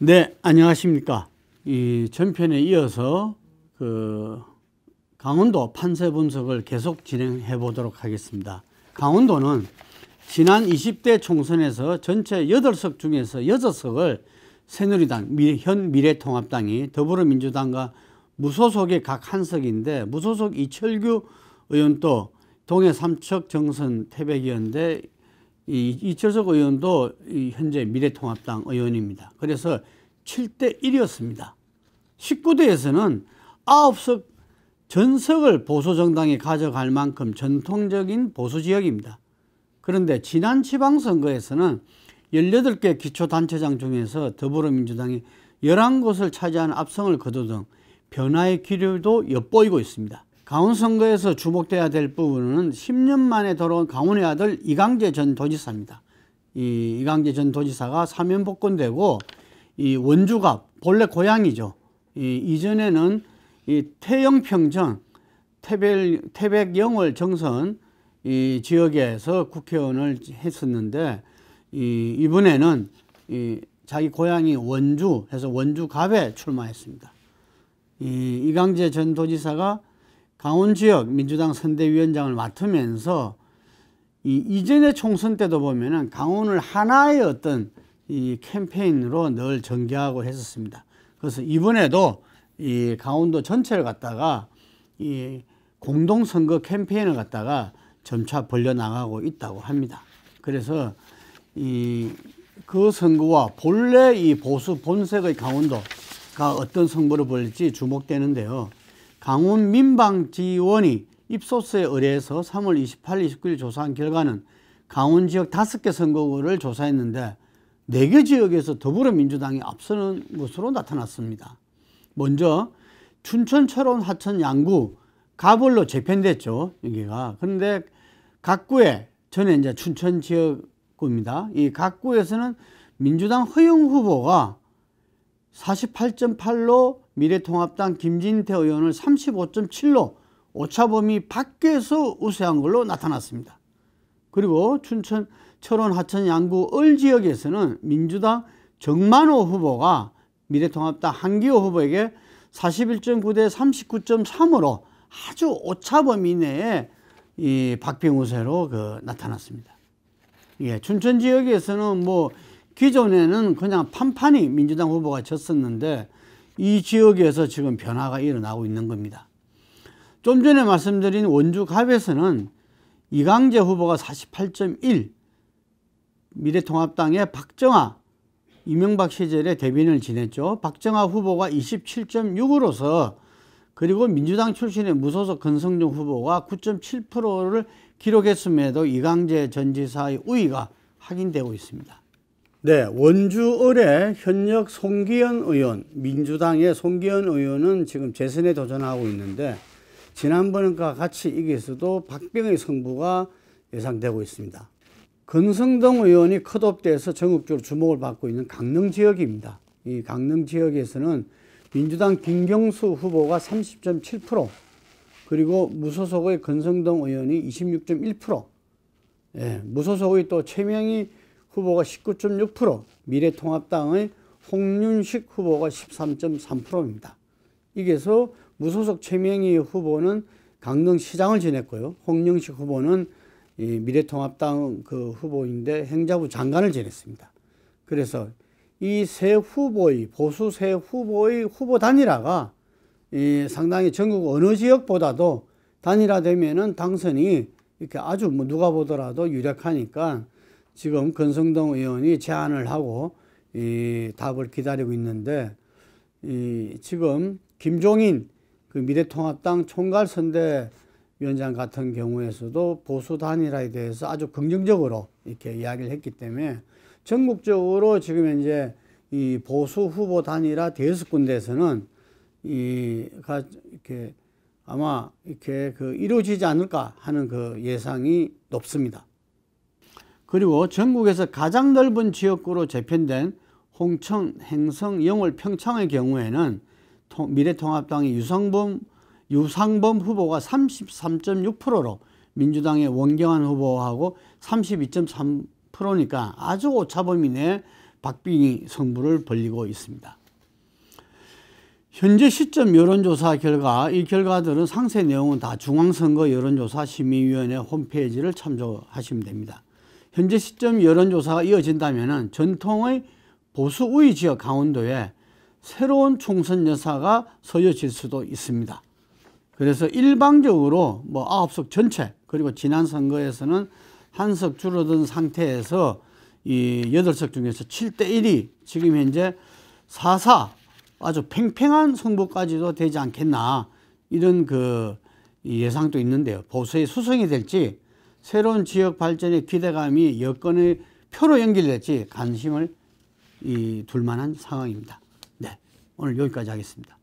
네, 안녕하십니까. 이 전편에 이어서 그 강원도 판세 분석을 계속 진행해 보도록 하겠습니다. 강원도는 지난 20대 총선에서 전체 8석 중에서 6석을 새누리당, 현 미래통합당이 더불어민주당과 무소속의 각한 석인데 무소속 이철규 의원 또 동해 삼척 정선 태백이었는 이 이철석 의원도 이 현재 미래통합당 의원입니다. 그래서 7대 1이었습니다. 19대에서는 9석 전석을 보수정당이 가져갈 만큼 전통적인 보수지역입니다. 그런데 지난 지방선거에서는 18개 기초단체장 중에서 더불어민주당이 11곳을 차지한 압승을 거두던 변화의 기류도 엿보이고 있습니다. 강원 선거에서 주목돼야 될 부분은 10년 만에 돌아온 강원의 아들 이강재 전 도지사입니다. 이 이강재 전 도지사가 사면 복권되고 이 원주갑 본래 고향이죠. 이 이전에는 이 태영평정 태백 태백영월 정선 이 지역에서 국회의원을 했었는데 이 이번에는 이 자기 고향이 원주 해서 원주갑에 출마했습니다. 이 이강재 전 도지사가 강원 지역 민주당 선대위원장을 맡으면서 이 이전의 총선 때도 보면은 강원을 하나의 어떤 이 캠페인으로 늘 전개하고 했었습니다. 그래서 이번에도 이 강원도 전체를 갖다가 이 공동선거 캠페인을 갖다가 점차 벌려 나가고 있다고 합니다. 그래서 이 그 선거와 본래 이 보수 본색의 강원도가 어떤 선거를 벌릴지 주목되는데요. 강원 민방지원이 입소스에 의뢰해서 3월 28일, 29일 조사한 결과는 강원 지역 5개 선거구를 조사했는데 4개 지역에서 더불어민주당이 앞서는 것으로 나타났습니다. 먼저 춘천, 철원, 하천, 양구 가벌로 재편됐죠. 여기가. 그런데 각구에 전에 이제 춘천 지역구입니다. 이 각구에서는 민주당 허용 후보가 48.8로 미래통합당 김진태 의원을 35.7로 오차범위 밖에서 우세한 걸로 나타났습니다. 그리고 춘천 철원 하천 양구 을 지역에서는 민주당 정만호 후보가 미래통합당 한기호 후보에게 41.9 대 39.3으로 아주 오차범위 내에 이 박빙우세로 그 나타났습니다. 예, 춘천 지역에서는 뭐 기존에는 그냥 판판히 민주당 후보가 졌었는데 이 지역에서 지금 변화가 일어나고 있는 겁니다. 좀 전에 말씀드린 원주갑에서는 이강재 후보가 48.1, 미래통합당의 박정아, 이명박 시절에 대변을 지냈죠. 박정아 후보가 27.6으로서 그리고 민주당 출신의 무소속 권성중 후보가 9.7%를 기록했음에도 이강재 전 지사의 우위가 확인되고 있습니다. 네, 원주을의 현역 송기현 의원, 민주당의 송기현 의원은 지금 재선에 도전하고 있는데 지난번과 같이 이기서도 박병의 승부가 예상되고 있습니다. 근성동 의원이 컷업돼서 전국적으로 주목을 받고 있는 강릉 지역입니다. 이 강릉 지역에서는 민주당 김경수 후보가 30.7% 그리고 무소속의 근성동 의원이 26.1% 예, 무소속의 또 최명희 후보가 19.6%, 미래통합당의 홍윤식 후보가 13.3%입니다. 이게서 무소속 최명희 후보는 강릉시장을 지냈고요. 홍윤식 후보는 미래통합당 그 후보인데 행자부 장관을 지냈습니다. 그래서 이 세 후보의 보수 세 후보의 후보 단일화가 상당히 전국 어느 지역보다도 단일화되면은 당선이 이렇게 아주 뭐 누가 보더라도 유력하니까 지금 권성동 의원이 제안을 하고 이 답을 기다리고 있는데 이 지금 김종인 그 미래통합당 총괄선대 위원장 같은 경우에서도 보수 단일화에 대해서 아주 긍정적으로 이렇게 이야기를 했기 때문에 전국적으로 지금 현재 이 보수 후보 단일화 대여섯 군데에서는 이 가 이렇게 아마 이렇게 그 이루어지지 않을까 하는 그 예상이 높습니다. 그리고 전국에서 가장 넓은 지역구로 재편된 홍천, 행성, 영월, 평창의 경우에는 미래통합당의 유상범, 유상범 후보가 33.6%로 민주당의 원경환 후보하고 32.3%니까 아주 오차범위 내에 박빙이 성부를 벌리고 있습니다. 현재 시점 여론조사 결과 이 결과들은 상세 내용은 다 중앙선거 여론조사 심의위원회 홈페이지를 참조하시면 됩니다. 현재 시점 여론조사가 이어진다면 전통의 보수 우위 지역 강원도에 새로운 총선 여사가 서여질 수도 있습니다. 그래서 일방적으로 뭐아석 전체 그리고 지난 선거에서는 한석 줄어든 상태에서 이여석 중에서 7대 1이 지금 현재 4사 아주 팽팽한 승부까지도 되지 않겠나 이런 그 예상도 있는데요. 보수의 수성이 될지 새로운 지역 발전의 기대감이 여건의 표로 연결될지 관심을 이 둘만한 상황입니다. 네, 오늘 여기까지 하겠습니다.